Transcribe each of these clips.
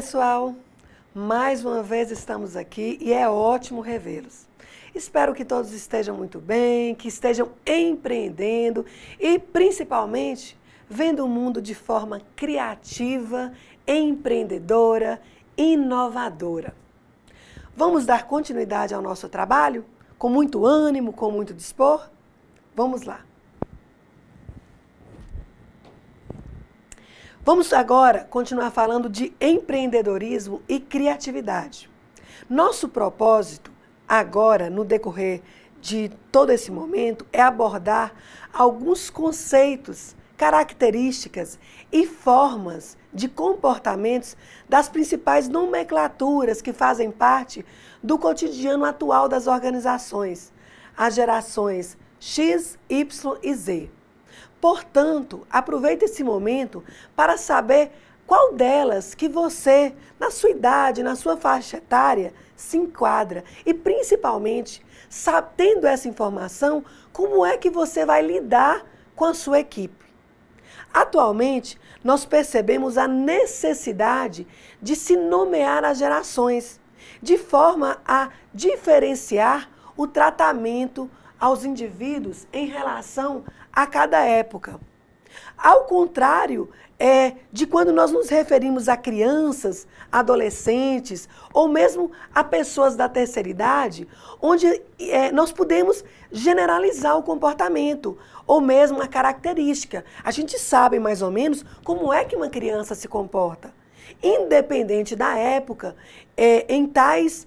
pessoal! Mais uma vez estamos aqui e é ótimo revê-los. Espero que todos estejam muito bem, que estejam empreendendo e principalmente vendo o mundo de forma criativa, empreendedora, inovadora. Vamos dar continuidade ao nosso trabalho com muito ânimo, com muito dispor? Vamos lá! Vamos agora continuar falando de empreendedorismo e criatividade. Nosso propósito agora, no decorrer de todo esse momento, é abordar alguns conceitos, características e formas de comportamentos das principais nomenclaturas que fazem parte do cotidiano atual das organizações, as gerações X, Y e Z. Portanto, aproveite esse momento para saber qual delas que você, na sua idade, na sua faixa etária, se enquadra e principalmente, sabendo essa informação, como é que você vai lidar com a sua equipe. Atualmente, nós percebemos a necessidade de se nomear as gerações, de forma a diferenciar o tratamento aos indivíduos em relação a cada época. Ao contrário é de quando nós nos referimos a crianças, adolescentes ou mesmo a pessoas da terceira idade, onde é, nós podemos generalizar o comportamento ou mesmo a característica. A gente sabe mais ou menos como é que uma criança se comporta, independente da época, é, em tais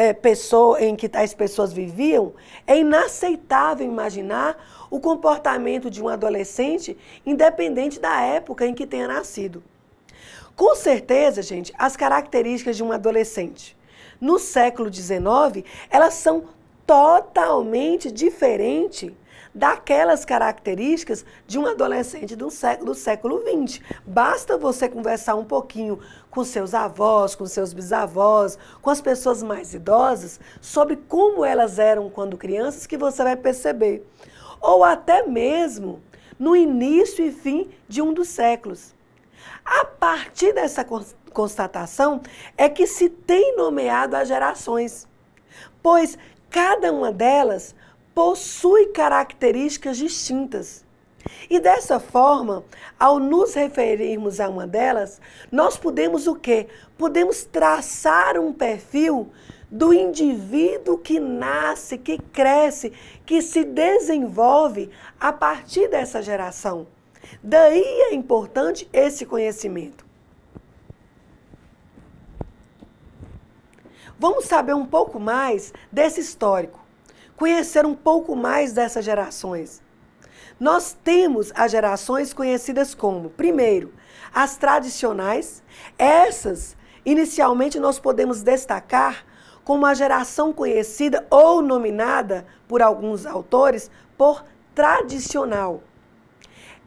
é, pessoa, em que tais pessoas viviam, é inaceitável imaginar o comportamento de um adolescente independente da época em que tenha nascido. Com certeza, gente, as características de um adolescente no século XIX, elas são totalmente diferentes daquelas características de um adolescente do século, do século XX. Basta você conversar um pouquinho com seus avós, com seus bisavós, com as pessoas mais idosas, sobre como elas eram quando crianças, que você vai perceber. Ou até mesmo no início e fim de um dos séculos. A partir dessa constatação é que se tem nomeado as gerações, pois cada uma delas possui características distintas. E dessa forma, ao nos referirmos a uma delas, nós podemos o quê? Podemos traçar um perfil do indivíduo que nasce, que cresce, que se desenvolve a partir dessa geração. Daí é importante esse conhecimento. Vamos saber um pouco mais desse histórico conhecer um pouco mais dessas gerações. Nós temos as gerações conhecidas como, primeiro, as tradicionais. Essas, inicialmente, nós podemos destacar como a geração conhecida ou nominada por alguns autores por tradicional.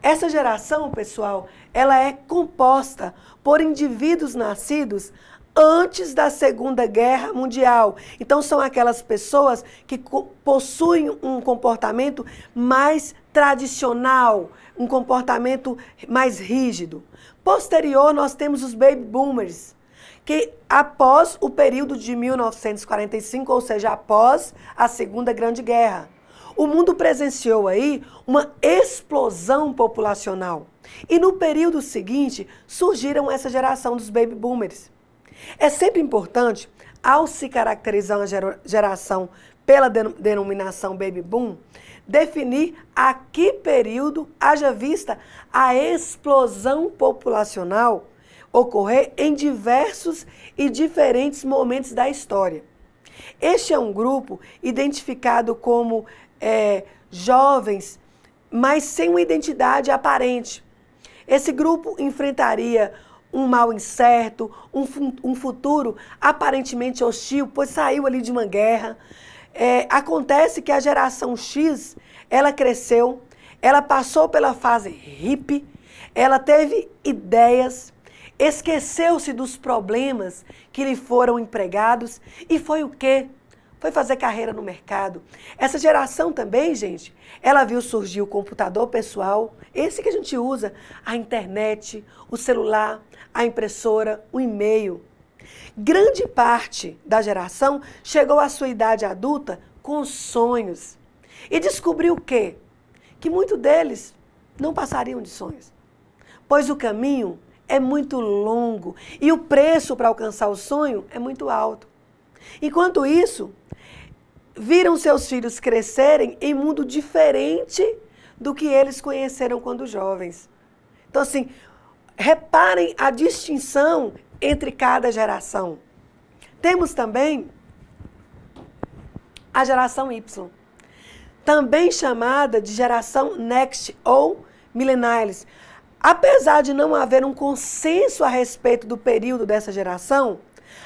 Essa geração, pessoal, ela é composta por indivíduos nascidos antes da Segunda Guerra Mundial. Então, são aquelas pessoas que possuem um comportamento mais tradicional, um comportamento mais rígido. Posterior, nós temos os baby boomers, que após o período de 1945, ou seja, após a Segunda Grande Guerra, o mundo presenciou aí uma explosão populacional. E no período seguinte, surgiram essa geração dos baby boomers. É sempre importante, ao se caracterizar uma geração pela denominação baby boom, definir a que período haja vista a explosão populacional ocorrer em diversos e diferentes momentos da história. Este é um grupo identificado como é, jovens, mas sem uma identidade aparente. Esse grupo enfrentaria um mal incerto, um, um futuro aparentemente hostil, pois saiu ali de uma guerra. É, acontece que a geração X, ela cresceu, ela passou pela fase hippie, ela teve ideias, esqueceu-se dos problemas que lhe foram empregados e foi o quê? Foi fazer carreira no mercado. Essa geração também, gente, ela viu surgir o computador pessoal, esse que a gente usa, a internet, o celular, a impressora, o e-mail. Grande parte da geração chegou à sua idade adulta com sonhos e descobriu o quê? Que muitos deles não passariam de sonhos, pois o caminho é muito longo e o preço para alcançar o sonho é muito alto. Enquanto isso, viram seus filhos crescerem em mundo diferente do que eles conheceram quando jovens. Então, assim, reparem a distinção entre cada geração. Temos também a geração Y, também chamada de geração Next ou Millennials. Apesar de não haver um consenso a respeito do período dessa geração,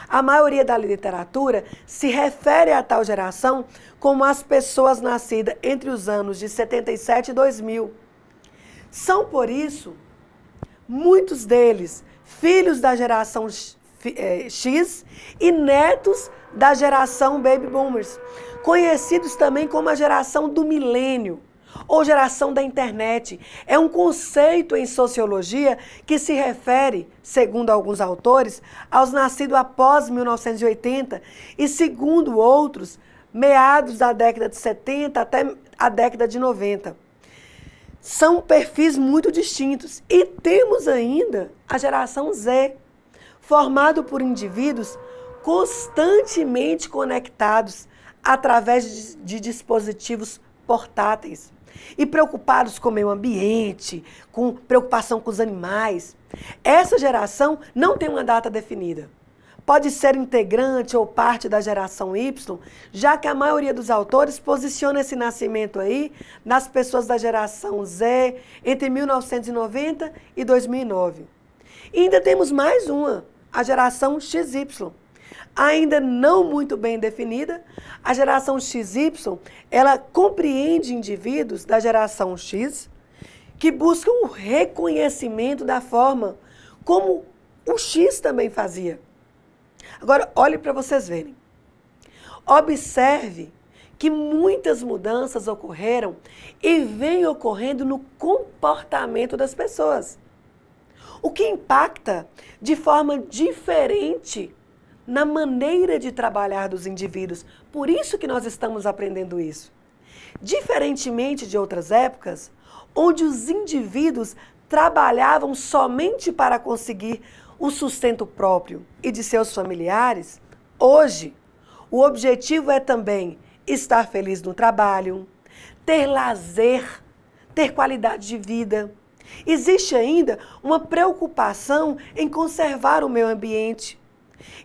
a maioria da literatura se refere a tal geração como as pessoas nascidas entre os anos de 77 e 2000. São, por isso, muitos deles filhos da geração é, X e netos da geração Baby Boomers, conhecidos também como a geração do milênio ou geração da internet. É um conceito em sociologia que se refere, segundo alguns autores, aos nascidos após 1980 e, segundo outros, meados da década de 70 até a década de 90 são perfis muito distintos. E temos ainda a geração Z, formado por indivíduos constantemente conectados através de, de dispositivos portáteis e preocupados com o meio ambiente, com preocupação com os animais. Essa geração não tem uma data definida pode ser integrante ou parte da geração Y, já que a maioria dos autores posiciona esse nascimento aí nas pessoas da geração Z entre 1990 e 2009. E ainda temos mais uma, a geração XY. Ainda não muito bem definida, a geração XY, ela compreende indivíduos da geração X que buscam o reconhecimento da forma como o X também fazia. Agora, olhe para vocês verem. Observe que muitas mudanças ocorreram e vêm ocorrendo no comportamento das pessoas. O que impacta de forma diferente na maneira de trabalhar dos indivíduos. Por isso que nós estamos aprendendo isso. Diferentemente de outras épocas, onde os indivíduos trabalhavam somente para conseguir o sustento próprio e de seus familiares, hoje o objetivo é também estar feliz no trabalho, ter lazer, ter qualidade de vida. Existe ainda uma preocupação em conservar o meio ambiente.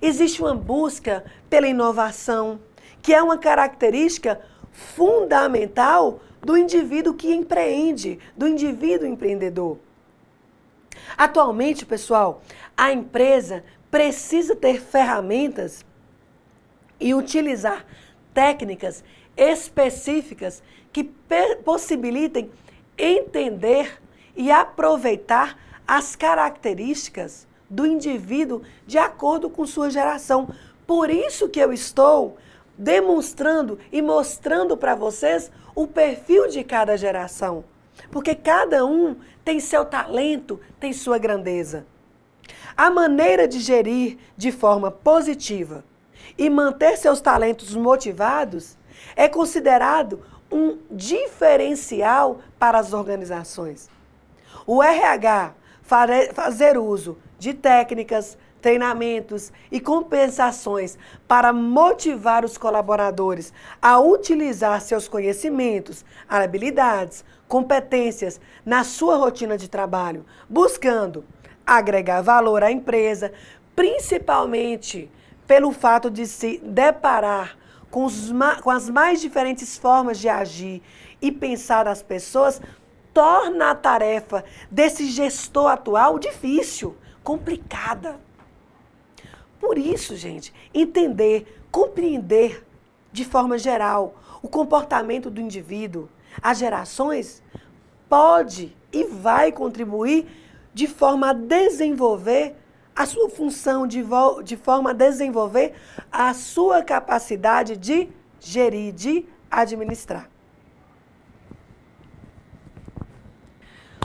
Existe uma busca pela inovação, que é uma característica fundamental do indivíduo que empreende, do indivíduo empreendedor. Atualmente, pessoal, a empresa precisa ter ferramentas e utilizar técnicas específicas que possibilitem entender e aproveitar as características do indivíduo de acordo com sua geração. Por isso que eu estou demonstrando e mostrando para vocês o perfil de cada geração. Porque cada um tem seu talento, tem sua grandeza. A maneira de gerir de forma positiva e manter seus talentos motivados é considerado um diferencial para as organizações. O RH fazer uso de técnicas, treinamentos e compensações para motivar os colaboradores a utilizar seus conhecimentos, habilidades, competências na sua rotina de trabalho, buscando agregar valor à empresa, principalmente pelo fato de se deparar com, com as mais diferentes formas de agir e pensar das pessoas, torna a tarefa desse gestor atual difícil, complicada. Por isso, gente, entender, compreender de forma geral o comportamento do indivíduo, as gerações, pode e vai contribuir de forma a desenvolver a sua função, de, de forma a desenvolver a sua capacidade de gerir, de administrar.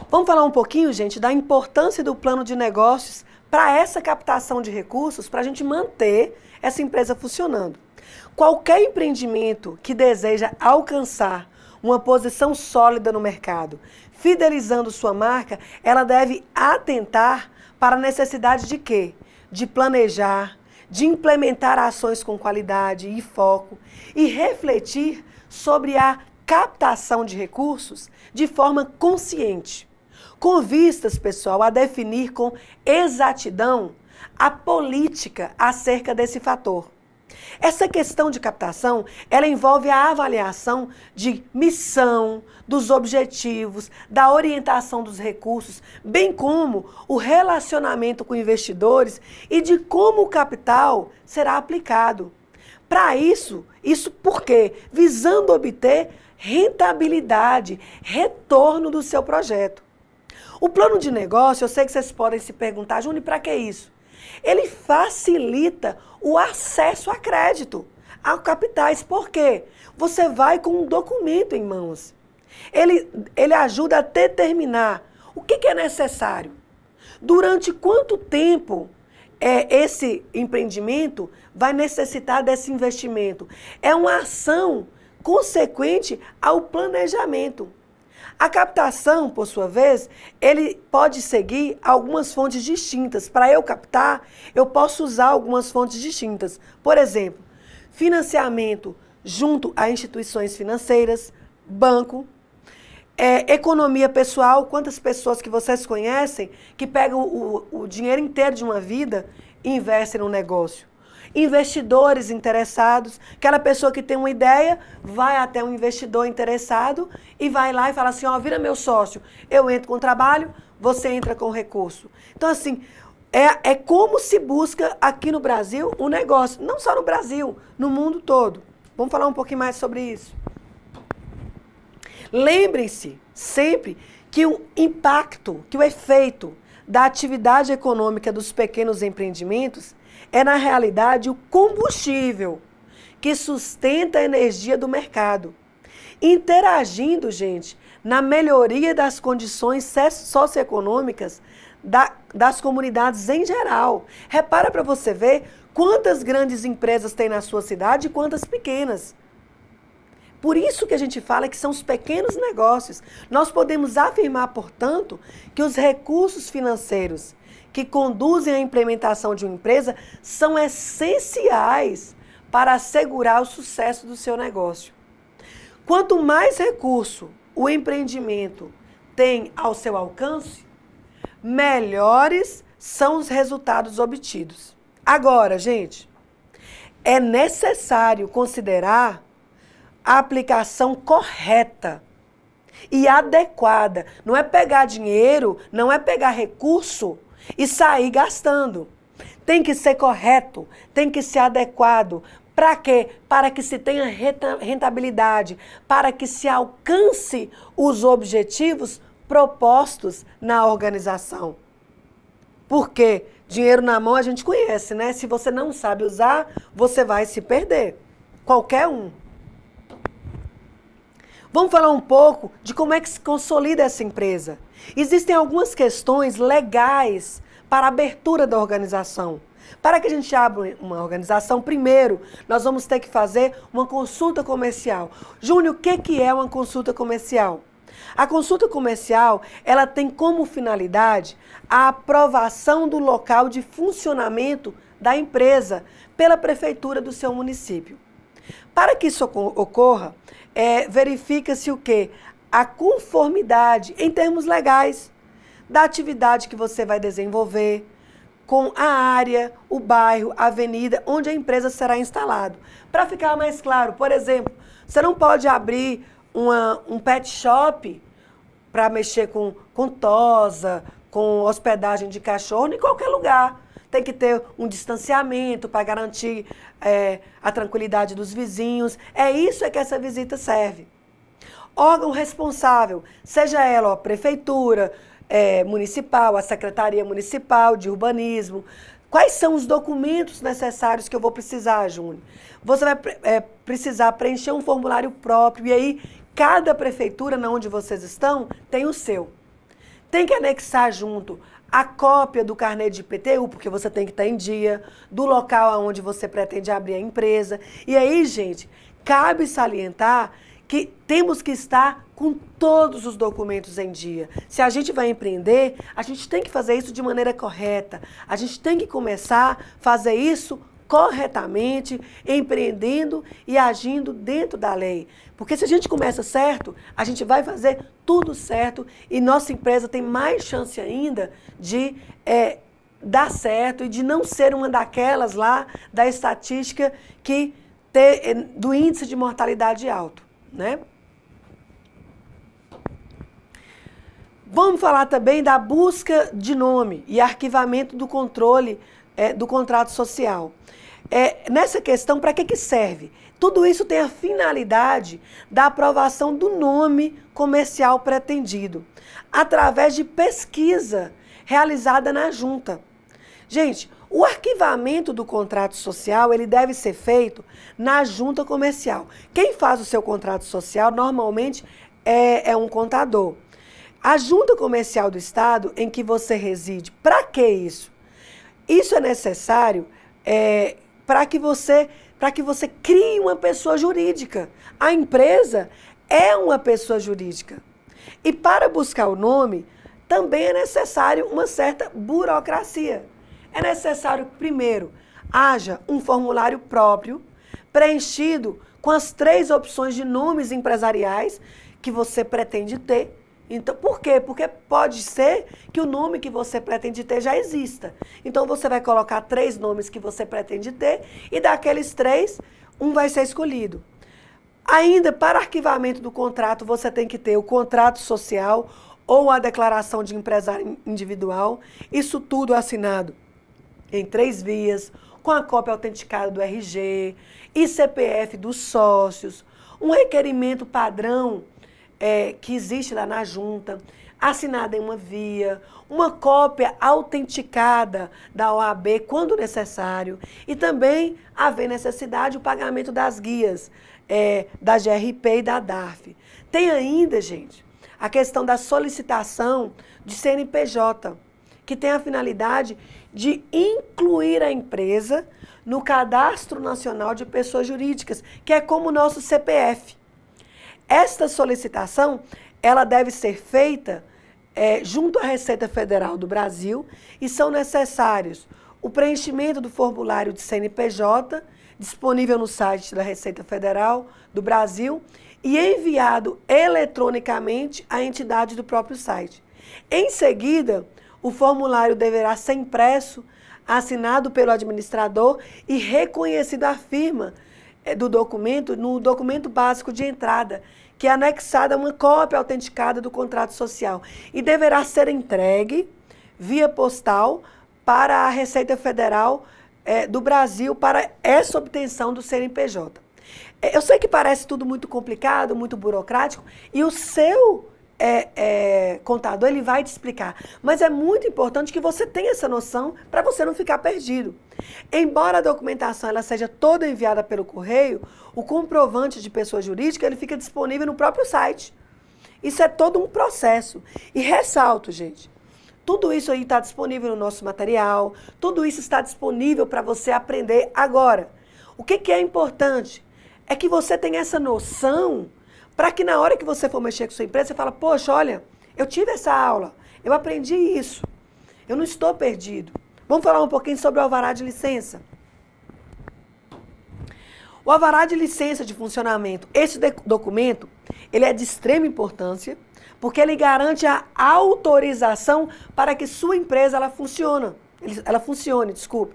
Vamos falar um pouquinho, gente, da importância do plano de negócios para essa captação de recursos, para a gente manter essa empresa funcionando. Qualquer empreendimento que deseja alcançar uma posição sólida no mercado, fidelizando sua marca, ela deve atentar para a necessidade de quê? De planejar, de implementar ações com qualidade e foco e refletir sobre a captação de recursos de forma consciente com vistas, pessoal, a definir com exatidão a política acerca desse fator. Essa questão de captação, ela envolve a avaliação de missão, dos objetivos, da orientação dos recursos, bem como o relacionamento com investidores e de como o capital será aplicado. Para isso, isso por quê? Visando obter rentabilidade, retorno do seu projeto. O plano de negócio, eu sei que vocês podem se perguntar, Júnior, para que isso? Ele facilita o acesso a crédito, a capitais. Por quê? Você vai com um documento em mãos. Ele, ele ajuda a determinar o que, que é necessário. Durante quanto tempo é, esse empreendimento vai necessitar desse investimento? É uma ação consequente ao planejamento. A captação, por sua vez, ele pode seguir algumas fontes distintas. Para eu captar, eu posso usar algumas fontes distintas. Por exemplo, financiamento junto a instituições financeiras, banco, é, economia pessoal, quantas pessoas que vocês conhecem que pegam o, o dinheiro inteiro de uma vida e investem no negócio investidores interessados. Aquela pessoa que tem uma ideia vai até um investidor interessado e vai lá e fala assim: ó, oh, vira meu sócio, eu entro com o trabalho, você entra com o recurso. Então, assim, é, é como se busca aqui no Brasil o um negócio, não só no Brasil, no mundo todo. Vamos falar um pouquinho mais sobre isso. Lembrem-se sempre que o impacto, que o efeito da atividade econômica dos pequenos empreendimentos é, na realidade, o combustível que sustenta a energia do mercado, interagindo, gente, na melhoria das condições socioeconômicas da, das comunidades em geral. Repara para você ver quantas grandes empresas tem na sua cidade e quantas pequenas. Por isso que a gente fala que são os pequenos negócios. Nós podemos afirmar, portanto, que os recursos financeiros que conduzem à implementação de uma empresa são essenciais para assegurar o sucesso do seu negócio. Quanto mais recurso o empreendimento tem ao seu alcance, melhores são os resultados obtidos. Agora, gente, é necessário considerar a aplicação correta e adequada. Não é pegar dinheiro, não é pegar recurso e sair gastando. Tem que ser correto, tem que ser adequado. Para quê? Para que se tenha rentabilidade, para que se alcance os objetivos propostos na organização. Porque dinheiro na mão a gente conhece, né? Se você não sabe usar, você vai se perder. Qualquer um. Vamos falar um pouco de como é que se consolida essa empresa. Existem algumas questões legais para a abertura da organização. Para que a gente abra uma organização, primeiro nós vamos ter que fazer uma consulta comercial. Júnior, o que, que é uma consulta comercial? A consulta comercial, ela tem como finalidade a aprovação do local de funcionamento da empresa pela prefeitura do seu município. Para que isso ocorra, é, verifica-se o que? a conformidade em termos legais da atividade que você vai desenvolver com a área, o bairro, a avenida onde a empresa será instalado. Para ficar mais claro, por exemplo, você não pode abrir uma, um pet shop para mexer com, com tosa, com hospedagem de cachorro, em qualquer lugar. Tem que ter um distanciamento para garantir é, a tranquilidade dos vizinhos. É isso é que essa visita serve órgão responsável, seja ela a prefeitura é, municipal, a secretaria municipal de urbanismo. Quais são os documentos necessários que eu vou precisar, Júnior? Você vai é, precisar preencher um formulário próprio e aí cada prefeitura na onde vocês estão tem o seu. Tem que anexar junto a cópia do carnet de IPTU, porque você tem que estar em dia, do local aonde você pretende abrir a empresa. E aí, gente, cabe salientar que temos que estar com todos os documentos em dia. Se a gente vai empreender, a gente tem que fazer isso de maneira correta. A gente tem que começar a fazer isso corretamente, empreendendo e agindo dentro da lei. Porque se a gente começa certo, a gente vai fazer tudo certo e nossa empresa tem mais chance ainda de é, dar certo e de não ser uma daquelas lá da estatística que ter, é, do índice de mortalidade alto né? Vamos falar também da busca de nome e arquivamento do controle é, do contrato social. É, nessa questão, para que, que serve? Tudo isso tem a finalidade da aprovação do nome comercial pretendido, através de pesquisa realizada na junta. Gente, o arquivamento do contrato social, ele deve ser feito na junta comercial. Quem faz o seu contrato social, normalmente, é, é um contador. A junta comercial do estado em que você reside, para que isso? Isso é necessário é, para que você para que você crie uma pessoa jurídica. A empresa é uma pessoa jurídica. E para buscar o nome, também é necessário uma certa burocracia é necessário que, primeiro, haja um formulário próprio, preenchido com as três opções de nomes empresariais que você pretende ter. Então, por quê? Porque pode ser que o nome que você pretende ter já exista. Então, você vai colocar três nomes que você pretende ter e daqueles três, um vai ser escolhido. Ainda para arquivamento do contrato, você tem que ter o contrato social ou a declaração de empresário individual, isso tudo assinado em três vias, com a cópia autenticada do RG, e CPF dos sócios, um requerimento padrão é, que existe lá na junta, assinada em uma via, uma cópia autenticada da OAB quando necessário e também haver necessidade o pagamento das guias é, da GRP e da DARF. Tem ainda, gente, a questão da solicitação de CNPJ que tem a finalidade de incluir a empresa no Cadastro Nacional de Pessoas Jurídicas, que é como o nosso CPF. Esta solicitação, ela deve ser feita é, junto à Receita Federal do Brasil e são necessários o preenchimento do formulário de CNPJ, disponível no site da Receita Federal do Brasil e enviado eletronicamente à entidade do próprio site. Em seguida, o formulário deverá ser impresso, assinado pelo administrador e reconhecido a firma eh, do documento no documento básico de entrada, que é anexada uma cópia autenticada do contrato social e deverá ser entregue via postal para a Receita Federal eh, do Brasil para essa obtenção do CNPJ. Eh, eu sei que parece tudo muito complicado, muito burocrático, e o seu é, é, contador, ele vai te explicar. Mas é muito importante que você tenha essa noção para você não ficar perdido. Embora a documentação ela seja toda enviada pelo correio, o comprovante de pessoa jurídica ele fica disponível no próprio site. Isso é todo um processo. E ressalto, gente, tudo isso aí está disponível no nosso material, tudo isso está disponível para você aprender agora. O que, que é importante? É que você tenha essa noção para que na hora que você for mexer com sua empresa, você fala, poxa, olha, eu tive essa aula, eu aprendi isso, eu não estou perdido. Vamos falar um pouquinho sobre o alvará de licença. O alvará de licença de funcionamento, esse documento, ele é de extrema importância, porque ele garante a autorização para que sua empresa ela funcione, ela funcione, desculpe.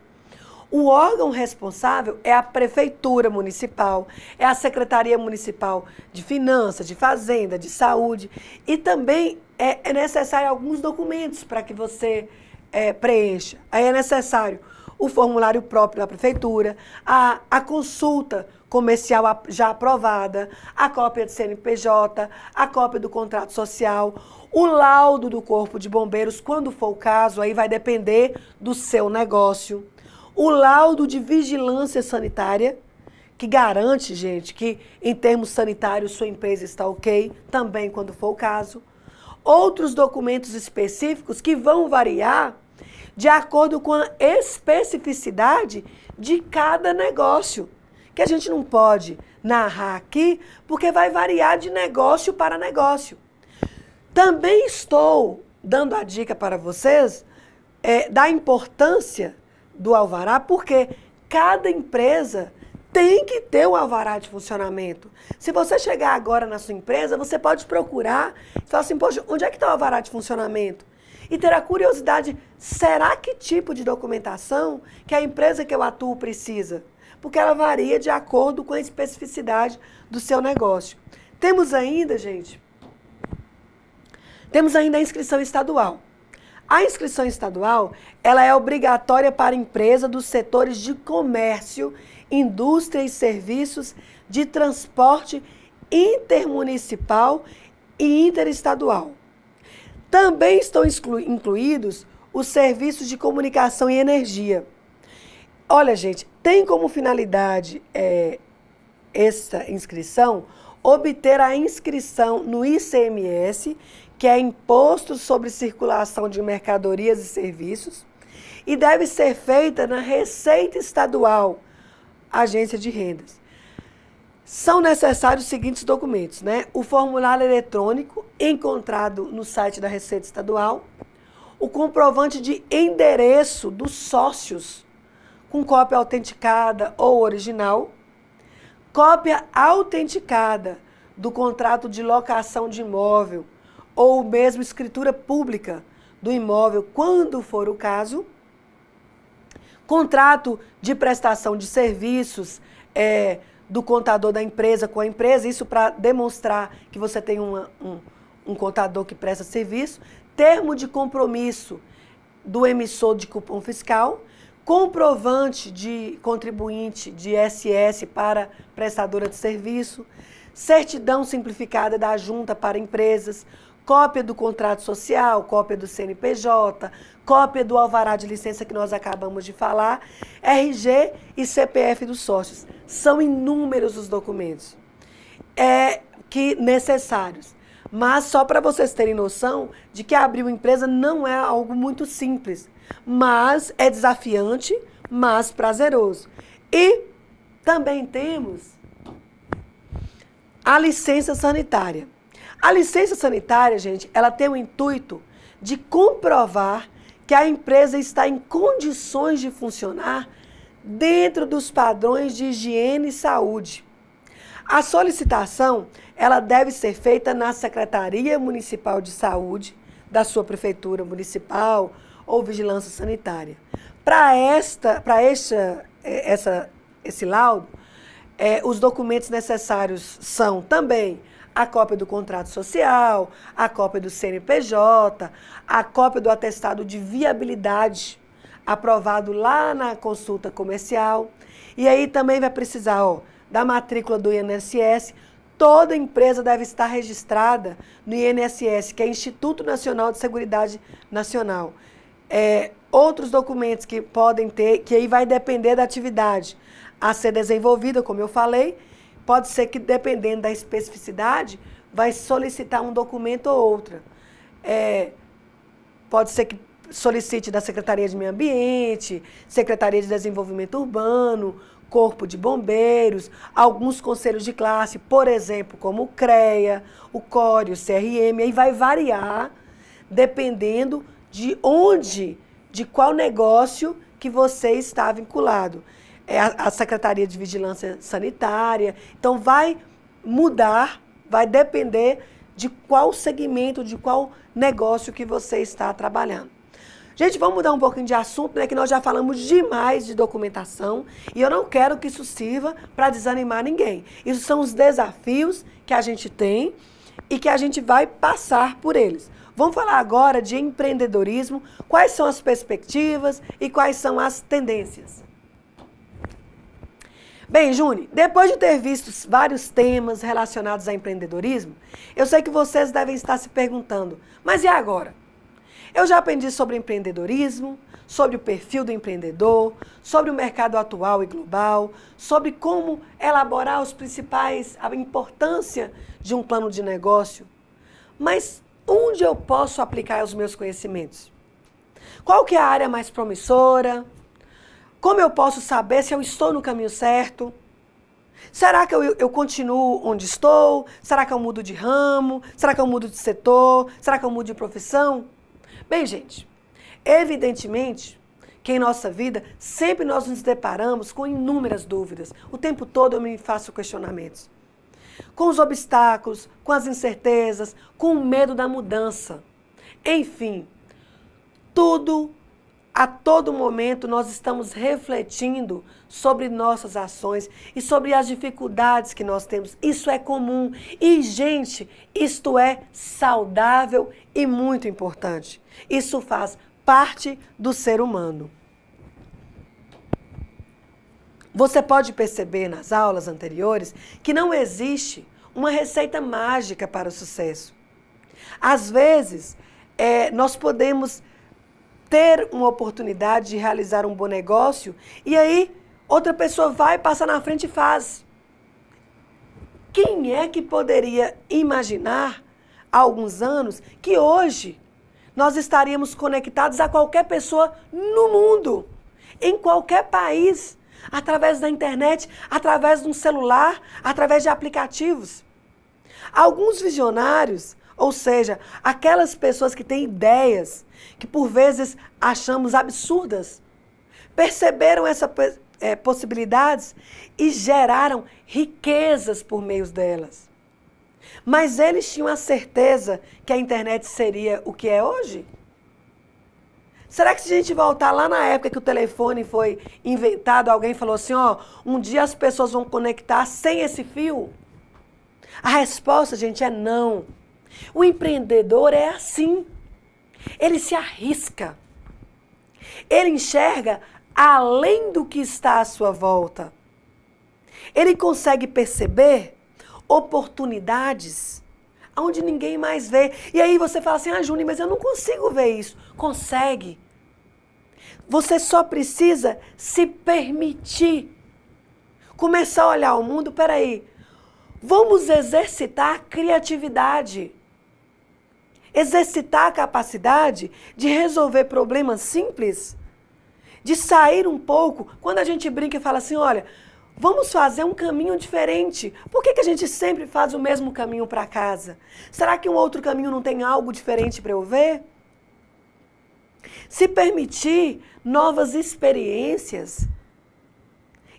O órgão responsável é a prefeitura municipal, é a Secretaria Municipal de Finanças, de Fazenda, de Saúde. E também é, é necessário alguns documentos para que você é, preencha. Aí é necessário o formulário próprio da prefeitura, a, a consulta comercial já aprovada, a cópia do CNPJ, a cópia do contrato social, o laudo do Corpo de Bombeiros, quando for o caso, aí vai depender do seu negócio o laudo de vigilância sanitária, que garante, gente, que em termos sanitários sua empresa está ok, também quando for o caso. Outros documentos específicos que vão variar de acordo com a especificidade de cada negócio. Que a gente não pode narrar aqui, porque vai variar de negócio para negócio. Também estou dando a dica para vocês é, da importância do alvará, porque cada empresa tem que ter o alvará de funcionamento. Se você chegar agora na sua empresa, você pode procurar e falar assim, poxa, onde é que está o alvará de funcionamento? E ter a curiosidade, será que tipo de documentação que a empresa que eu atuo precisa? Porque ela varia de acordo com a especificidade do seu negócio. Temos ainda, gente, temos ainda a inscrição estadual. A inscrição estadual, ela é obrigatória para empresa dos setores de comércio, indústria e serviços, de transporte intermunicipal e interestadual. Também estão incluídos os serviços de comunicação e energia. Olha, gente, tem como finalidade é, essa inscrição obter a inscrição no ICMS que é imposto sobre circulação de mercadorias e serviços e deve ser feita na Receita Estadual, Agência de Rendas. São necessários os seguintes documentos, né? O formulário eletrônico encontrado no site da Receita Estadual, o comprovante de endereço dos sócios com cópia autenticada ou original, cópia autenticada do contrato de locação de imóvel ou mesmo escritura pública do imóvel, quando for o caso. Contrato de prestação de serviços é, do contador da empresa com a empresa, isso para demonstrar que você tem uma, um, um contador que presta serviço. Termo de compromisso do emissor de cupom fiscal, comprovante de contribuinte de SS para prestadora de serviço, certidão simplificada da junta para empresas, cópia do contrato social, cópia do CNPJ, cópia do alvará de licença que nós acabamos de falar, RG e CPF dos sócios. São inúmeros os documentos é, que necessários. Mas só para vocês terem noção de que abrir uma empresa não é algo muito simples, mas é desafiante, mas prazeroso. E também temos a licença sanitária. A licença sanitária, gente, ela tem o intuito de comprovar que a empresa está em condições de funcionar dentro dos padrões de higiene e saúde. A solicitação, ela deve ser feita na Secretaria Municipal de Saúde da sua prefeitura municipal ou vigilância sanitária. Para esta, para esta é, essa esse laudo, é, os documentos necessários são também a cópia do contrato social, a cópia do CNPJ, a cópia do atestado de viabilidade aprovado lá na consulta comercial. E aí também vai precisar ó, da matrícula do INSS. Toda empresa deve estar registrada no INSS, que é Instituto Nacional de Seguridade Nacional. É, outros documentos que podem ter, que aí vai depender da atividade a ser desenvolvida, como eu falei, Pode ser que, dependendo da especificidade, vai solicitar um documento ou outra. É, pode ser que solicite da Secretaria de Meio Ambiente, Secretaria de Desenvolvimento Urbano, Corpo de Bombeiros, alguns conselhos de classe, por exemplo, como o CREA, o CORE, o CRM, aí vai variar dependendo de onde, de qual negócio que você está vinculado é a, a Secretaria de Vigilância Sanitária. Então, vai mudar, vai depender de qual segmento, de qual negócio que você está trabalhando. Gente, vamos mudar um pouquinho de assunto, né? Que nós já falamos demais de documentação e eu não quero que isso sirva para desanimar ninguém. Isso são os desafios que a gente tem e que a gente vai passar por eles. Vamos falar agora de empreendedorismo, quais são as perspectivas e quais são as tendências. Bem, Juni, depois de ter visto vários temas relacionados a empreendedorismo, eu sei que vocês devem estar se perguntando, mas e agora? Eu já aprendi sobre empreendedorismo, sobre o perfil do empreendedor, sobre o mercado atual e global, sobre como elaborar os principais, a importância de um plano de negócio. Mas onde eu posso aplicar os meus conhecimentos? Qual que é a área mais promissora? Como eu posso saber se eu estou no caminho certo? Será que eu, eu continuo onde estou? Será que eu mudo de ramo? Será que eu mudo de setor? Será que eu mudo de profissão? Bem, gente, evidentemente que em nossa vida sempre nós nos deparamos com inúmeras dúvidas. O tempo todo eu me faço questionamentos. Com os obstáculos, com as incertezas, com o medo da mudança. Enfim, tudo a todo momento nós estamos refletindo sobre nossas ações e sobre as dificuldades que nós temos. Isso é comum. E, gente, isto é saudável e muito importante. Isso faz parte do ser humano. Você pode perceber nas aulas anteriores que não existe uma receita mágica para o sucesso. Às vezes, é, nós podemos ter uma oportunidade de realizar um bom negócio e aí outra pessoa vai, passar na frente e faz. Quem é que poderia imaginar há alguns anos que hoje nós estaríamos conectados a qualquer pessoa no mundo, em qualquer país, através da internet, através de um celular, através de aplicativos? Alguns visionários, ou seja, aquelas pessoas que têm ideias que por vezes achamos absurdas, perceberam essas é, possibilidades e geraram riquezas por meio delas. Mas eles tinham a certeza que a internet seria o que é hoje? Será que se a gente voltar lá na época que o telefone foi inventado, alguém falou assim, ó, um dia as pessoas vão conectar sem esse fio? A resposta, gente, é não. O empreendedor é assim. Ele se arrisca. Ele enxerga além do que está à sua volta. Ele consegue perceber oportunidades onde ninguém mais vê. E aí você fala assim: ah, Juni, mas eu não consigo ver isso. Consegue. Você só precisa se permitir. Começar a olhar o mundo, peraí. Vamos exercitar a criatividade exercitar a capacidade de resolver problemas simples, de sair um pouco. Quando a gente brinca e fala assim, olha, vamos fazer um caminho diferente. Por que, que a gente sempre faz o mesmo caminho para casa? Será que um outro caminho não tem algo diferente para eu ver? Se permitir novas experiências,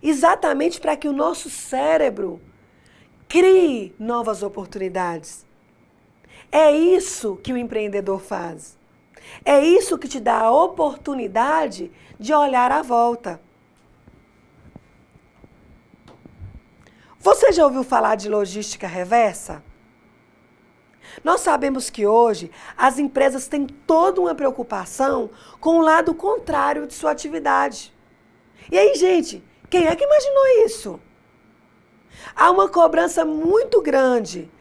exatamente para que o nosso cérebro crie novas oportunidades. É isso que o empreendedor faz. É isso que te dá a oportunidade de olhar à volta. Você já ouviu falar de logística reversa? Nós sabemos que hoje as empresas têm toda uma preocupação com o lado contrário de sua atividade. E aí, gente, quem é que imaginou isso? Há uma cobrança muito grande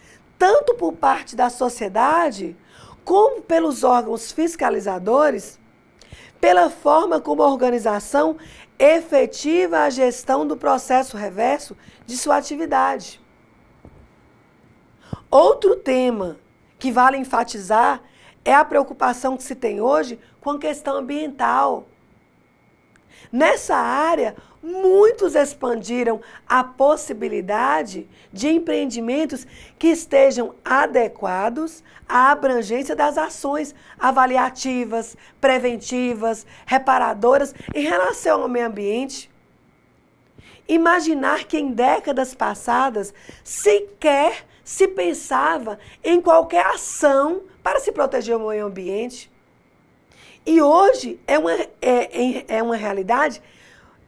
tanto por parte da sociedade, como pelos órgãos fiscalizadores, pela forma como a organização efetiva a gestão do processo reverso de sua atividade. Outro tema que vale enfatizar é a preocupação que se tem hoje com a questão ambiental. Nessa área, muitos expandiram a possibilidade de empreendimentos que estejam adequados à abrangência das ações avaliativas, preventivas, reparadoras em relação ao meio ambiente. Imaginar que em décadas passadas sequer se pensava em qualquer ação para se proteger o meio ambiente. E hoje é uma, é, é uma realidade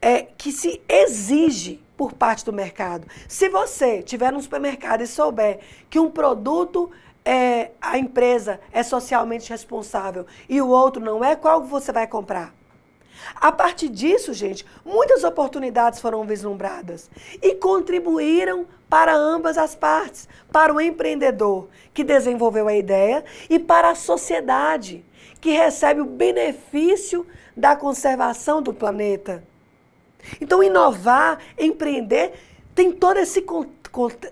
é, que se exige por parte do mercado. Se você tiver no supermercado e souber que um produto é, a empresa é socialmente responsável e o outro não é, qual você vai comprar? A partir disso, gente, muitas oportunidades foram vislumbradas e contribuíram para ambas as partes, para o empreendedor que desenvolveu a ideia e para a sociedade que recebe o benefício da conservação do planeta. Então, inovar, empreender, tem todo esse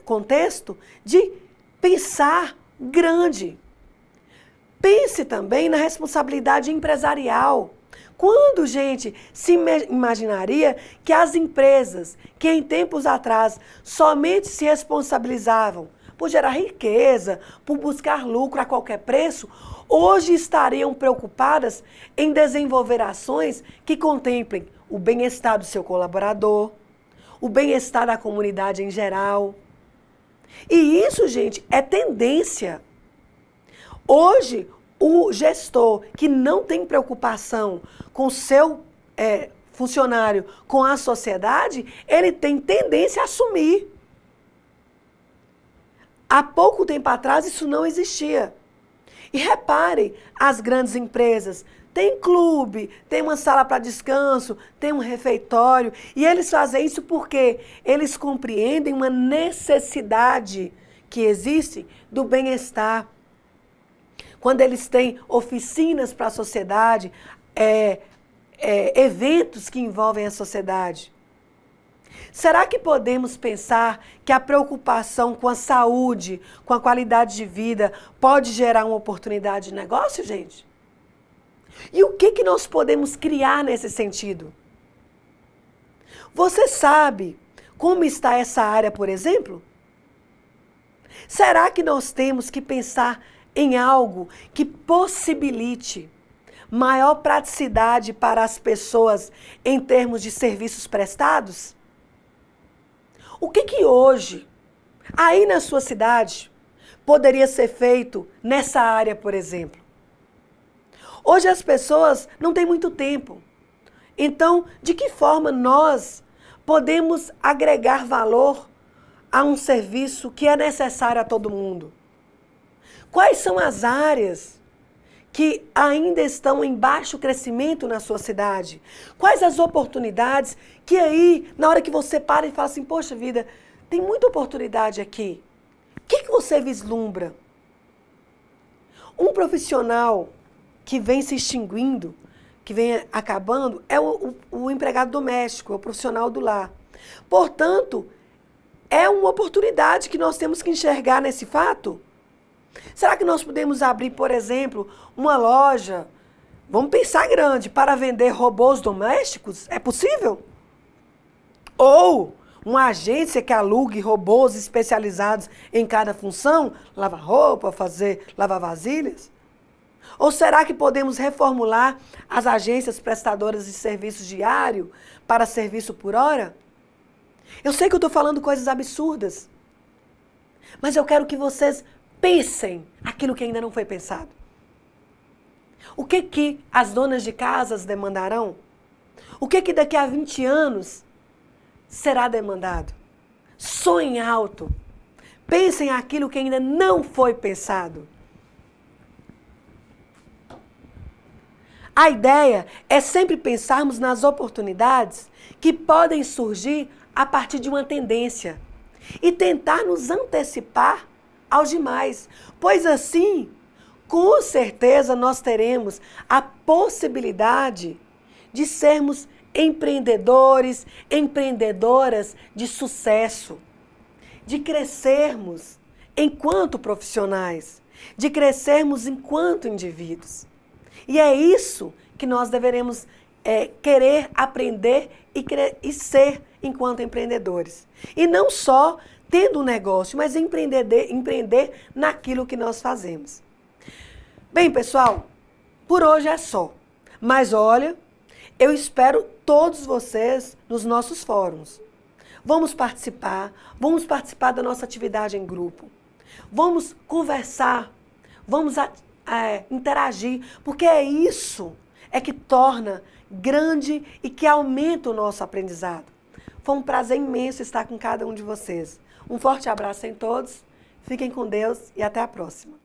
contexto de pensar grande. Pense também na responsabilidade empresarial. Quando, gente, se imaginaria que as empresas que em tempos atrás somente se responsabilizavam por gerar riqueza, por buscar lucro a qualquer preço, hoje estariam preocupadas em desenvolver ações que contemplem o bem-estar do seu colaborador, o bem-estar da comunidade em geral. E isso, gente, é tendência. Hoje, o gestor que não tem preocupação com seu é, funcionário, com a sociedade, ele tem tendência a assumir. Há pouco tempo atrás isso não existia. E reparem, as grandes empresas têm clube, tem uma sala para descanso, tem um refeitório, e eles fazem isso porque eles compreendem uma necessidade que existe do bem-estar. Quando eles têm oficinas para a sociedade, é, é, eventos que envolvem a sociedade. Será que podemos pensar que a preocupação com a saúde, com a qualidade de vida, pode gerar uma oportunidade de negócio, gente? E o que, que nós podemos criar nesse sentido? Você sabe como está essa área, por exemplo? Será que nós temos que pensar em algo que possibilite maior praticidade para as pessoas em termos de serviços prestados? O que que hoje, aí na sua cidade, poderia ser feito nessa área, por exemplo? Hoje as pessoas não têm muito tempo. Então, de que forma nós podemos agregar valor a um serviço que é necessário a todo mundo? Quais são as áreas que ainda estão em baixo crescimento na sua cidade? Quais as oportunidades que aí, na hora que você para e fala assim, poxa vida, tem muita oportunidade aqui. O que, que você vislumbra? Um profissional que vem se extinguindo, que vem acabando, é o, o, o empregado doméstico, é o profissional do lar. Portanto, é uma oportunidade que nós temos que enxergar nesse fato Será que nós podemos abrir, por exemplo, uma loja? Vamos pensar grande, para vender robôs domésticos? É possível? Ou uma agência que alugue robôs especializados em cada função, lavar roupa, fazer lavar vasilhas? Ou será que podemos reformular as agências prestadoras de serviço diário para serviço por hora? Eu sei que eu estou falando coisas absurdas, mas eu quero que vocês pensem aquilo que ainda não foi pensado. O que que as donas de casas demandarão? O que que daqui a 20 anos será demandado? Sonhem alto. Pensem aquilo que ainda não foi pensado. A ideia é sempre pensarmos nas oportunidades que podem surgir a partir de uma tendência e tentar nos antecipar aos demais, pois assim, com certeza, nós teremos a possibilidade de sermos empreendedores, empreendedoras de sucesso, de crescermos enquanto profissionais, de crescermos enquanto indivíduos. E é isso que nós deveremos é, querer aprender e, e ser enquanto empreendedores. E não só tendo um negócio, mas empreender, empreender naquilo que nós fazemos. Bem, pessoal, por hoje é só. Mas olha, eu espero todos vocês nos nossos fóruns. Vamos participar, vamos participar da nossa atividade em grupo. Vamos conversar, vamos a, a, é, interagir, porque é isso é que torna grande e que aumenta o nosso aprendizado. Foi um prazer imenso estar com cada um de vocês. Um forte abraço em todos, fiquem com Deus e até a próxima.